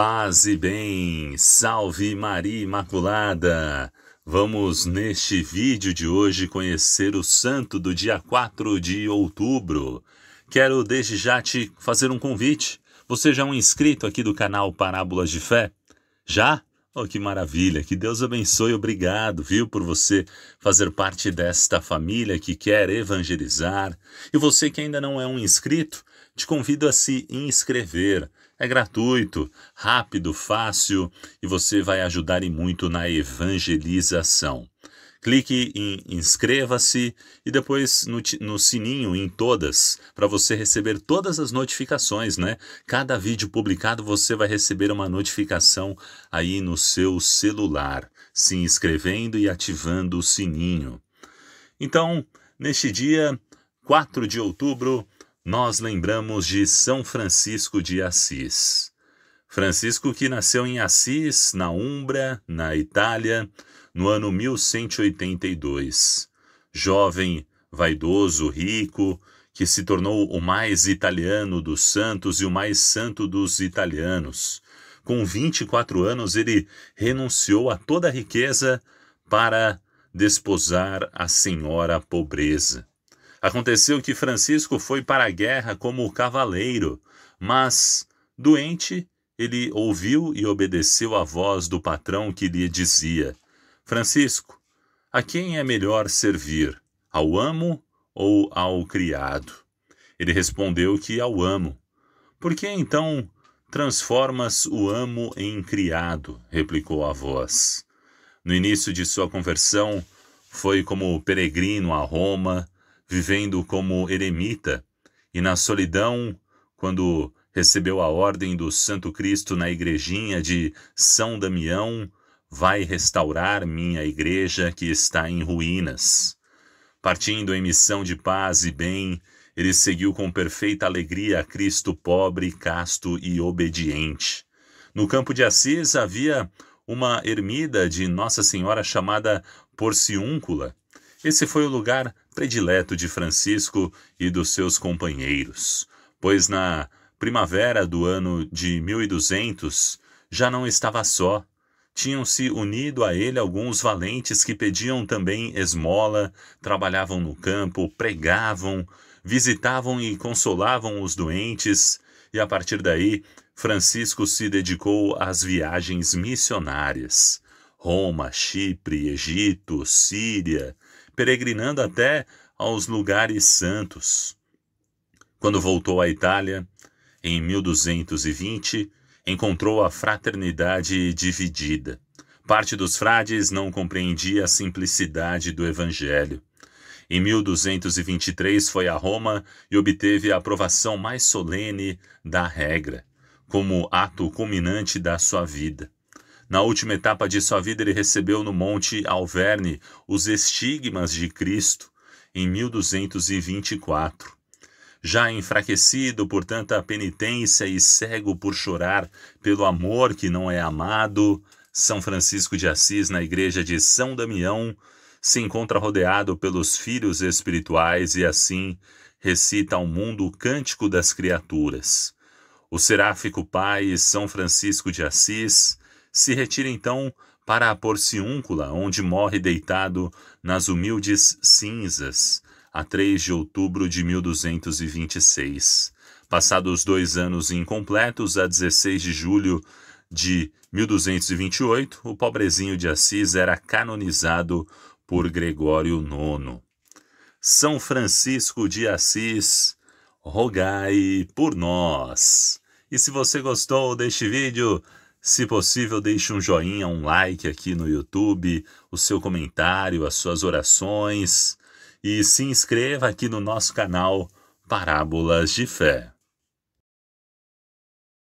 Paz e bem, salve Maria Imaculada! Vamos neste vídeo de hoje conhecer o santo do dia 4 de outubro. Quero desde já te fazer um convite. Você já é um inscrito aqui do canal Parábolas de Fé? Já? Oh, que maravilha! Que Deus abençoe, obrigado, viu, por você fazer parte desta família que quer evangelizar. E você que ainda não é um inscrito, te convido a se inscrever. É gratuito, rápido, fácil e você vai ajudar e muito na evangelização. Clique em inscreva-se e depois no, no, sininho em todas para você receber todas as notificações, né? Cada vídeo publicado você vai receber uma notificação aí no seu celular, se inscrevendo e ativando o sininho. Então, neste dia 4 de outubro, nós lembramos de São Francisco de Assis. Francisco que nasceu em Assis, na Umbra, na Itália, no ano 1182. Jovem, vaidoso, rico, que se tornou o mais italiano dos santos e o mais santo dos italianos. Com 24 anos, ele renunciou a toda a riqueza para desposar a senhora pobreza. Aconteceu que Francisco foi para a guerra como cavaleiro, mas, doente, ele ouviu e obedeceu à voz do patrão que lhe dizia: Francisco, a quem é melhor servir, ao amo ou ao criado? Ele respondeu que ao amo. Por que então transformas o amo em criado? replicou a voz. No início de sua conversão, foi como peregrino a Roma vivendo como eremita, e na solidão, quando recebeu a ordem do Santo Cristo na igrejinha de São Damião, vai restaurar minha igreja que está em ruínas. Partindo em missão de paz e bem, ele seguiu com perfeita alegria a Cristo pobre, casto e obediente. No campo de Assis havia uma ermida de Nossa Senhora chamada Porciúncula. Esse foi o lugar predileto de Francisco e dos seus companheiros, pois na primavera do ano de 1200 já não estava só. Tinham-se unido a ele alguns valentes que pediam também esmola, trabalhavam no campo, pregavam, visitavam e consolavam os doentes, e a partir daí Francisco se dedicou às viagens missionárias. Roma, Chipre, Egito, Síria, peregrinando até aos lugares santos. Quando voltou à Itália, em 1220, encontrou a fraternidade dividida. Parte dos frades não compreendia a simplicidade do Evangelho. Em 1223 foi a Roma e obteve a aprovação mais solene da regra, como ato culminante da sua vida. Na última etapa de sua vida, ele recebeu no Monte Alverne os estigmas de Cristo em 1224. Já enfraquecido por tanta penitência e cego por chorar pelo amor que não é amado, São Francisco de Assis, na igreja de São Damião, se encontra rodeado pelos filhos espirituais e assim recita ao mundo o cântico das criaturas. O seráfico pai São Francisco de Assis se retira então para a Porciúncula, onde morre deitado nas humildes cinzas, a 3 de outubro de 1226. Passados dois anos incompletos, a 16 de julho de 1228, o pobrezinho de Assis era canonizado por Gregório IX. São Francisco de Assis, rogai por nós. E se você gostou deste vídeo, se possível, deixe um joinha, um like aqui no YouTube, o seu comentário, as suas orações e se inscreva aqui no nosso canal Parábolas de Fé.